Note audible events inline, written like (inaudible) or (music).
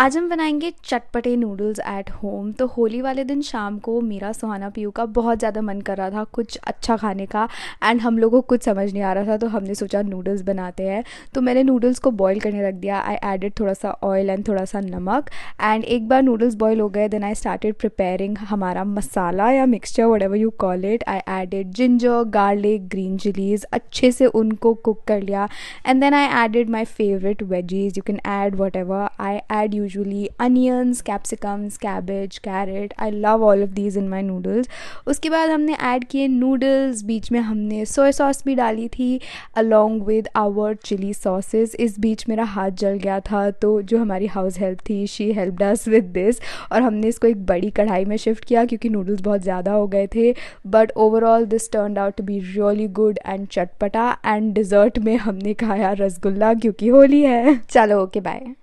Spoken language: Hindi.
आज हम बनाएंगे चटपटे नूडल्स एट होम तो होली वाले दिन शाम को मेरा सुहाना पीयू का बहुत ज़्यादा मन कर रहा था कुछ अच्छा खाने का एंड हम लोगों को कुछ समझ नहीं आ रहा था तो हमने सोचा नूडल्स बनाते हैं तो मैंने नूडल्स को बॉईल करने रख दिया आई एडिड थोड़ा सा ऑयल एंड थोड़ा सा नमक एंड एक बार नूडल्स बॉयल हो गए देन आई स्टार्टेड प्रिपेयरिंग हमारा मसाला या mixture whatever you call it I added ginger garlic green chillies अच्छे से उनको कुक कर लिया and then I added my favourite veggies you can add whatever I add you usually onions capsicums cabbage carrot I love all of these in my noodles उसके बाद हमने ऐड किए नूडल्स बीच में हमने सोया सॉस भी डाली थी along with our chilli sauces इस बीच मेरा हाथ जल गया था तो जो हमारी हाउस हेल्प थी she help does with this और हमने इसको एक बड़ी कढ़ाई में शिफ्ट किया क्योंकि नूडल्स बहुत ज़्यादा हो गए थे but overall this turn out to be really good and चटपटा एंड डिज़र्ट में हमने खाया रसगुल्ला क्योंकि होली है (laughs) चलो ओके okay, बाय